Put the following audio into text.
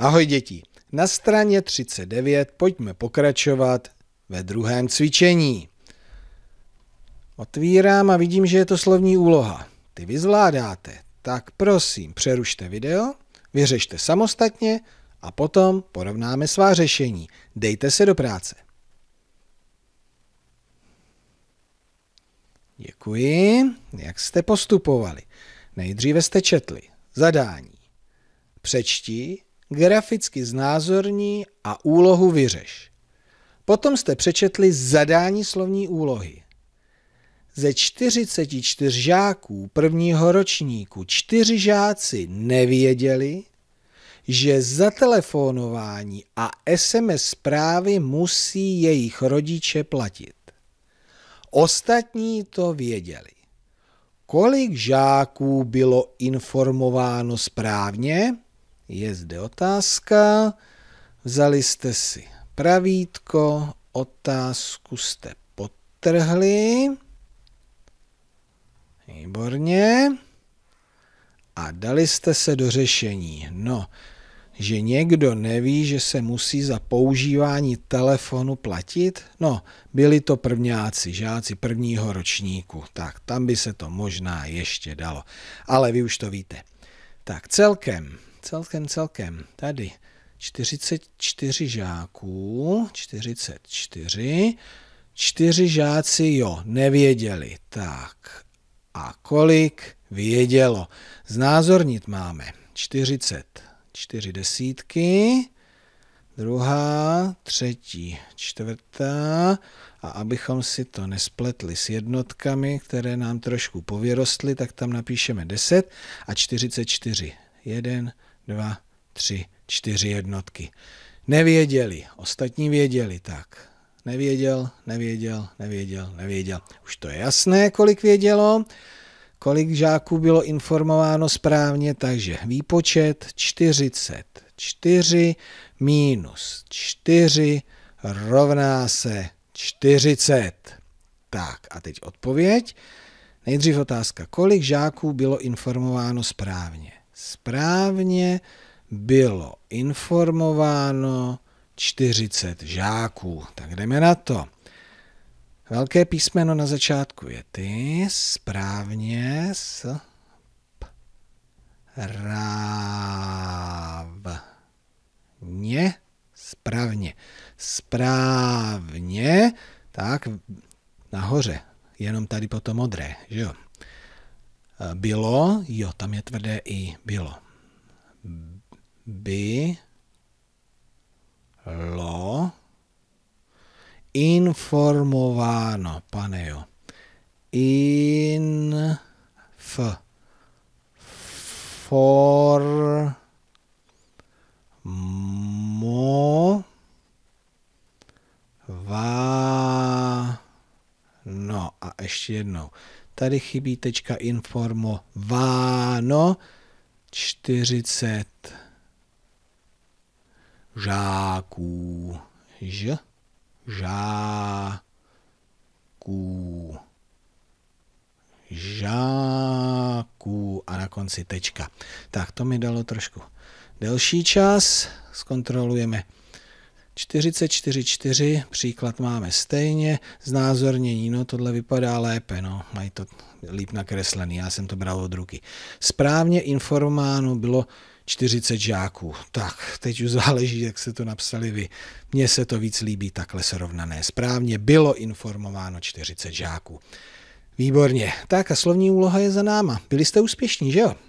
Ahoj děti, na straně 39 pojďme pokračovat ve druhém cvičení. Otvírám a vidím, že je to slovní úloha. Ty vy zvládáte, tak prosím přerušte video, vyřešte samostatně a potom porovnáme svá řešení. Dejte se do práce. Děkuji. Jak jste postupovali? Nejdříve jste četli zadání. Přečti graficky znázorní a úlohu vyřeš. Potom jste přečetli zadání slovní úlohy. Ze 44 žáků prvního ročníku čtyři žáci nevěděli, že za telefonování a SMS zprávy musí jejich rodiče platit. Ostatní to věděli. Kolik žáků bylo informováno správně? Je zde otázka. Vzali jste si pravítko, otázku jste potrhli. Výborně. A dali jste se do řešení. No, že někdo neví, že se musí za používání telefonu platit? No, byli to prvňáci, žáci prvního ročníku, tak tam by se to možná ještě dalo. Ale vy už to víte. Tak celkem celkem, celkem, tady 44 žáků, 44, 4 žáci jo, nevěděli, tak a kolik vědělo. Znázornit máme 40, desítky, druhá, třetí, čtvrtá a abychom si to nespletli s jednotkami, které nám trošku pověrostly, tak tam napíšeme 10 a 44 jeden, dva, tři, čtyři jednotky. Nevěděli, ostatní věděli, tak. Nevěděl, nevěděl, nevěděl, nevěděl. Už to je jasné, kolik vědělo, kolik žáků bylo informováno správně, takže výpočet 44 minus 4 rovná se 40. Tak a teď odpověď. Nejdřív otázka, kolik žáků bylo informováno správně? Správně bylo informováno 40 žáků. Tak jdeme na to. Velké písmeno na začátku je ty, správně s p, ně, správně, správně, tak nahoře, jenom tady potom modré, že jo? Bylo, jo, tam je tvrdé i, bylo. By, lo, informováno, pane jo. In, f, for, mo, va, no a ještě jednou. Tady chybí tečka informováno 40 žáků. Ž, žáků. Žáků a na konci tečka. Tak to mi dalo trošku delší čas. Zkontrolujeme 44,4, příklad máme stejně, znázornění, no tohle vypadá lépe, no, mají to líp nakreslený, já jsem to bral od ruky. Správně informáno bylo 40 žáků. Tak, teď už záleží, jak se to napsali vy. Mně se to víc líbí takhle srovnané. Správně bylo informováno 40 žáků. Výborně. Tak a slovní úloha je za náma. Byli jste úspěšní, že jo?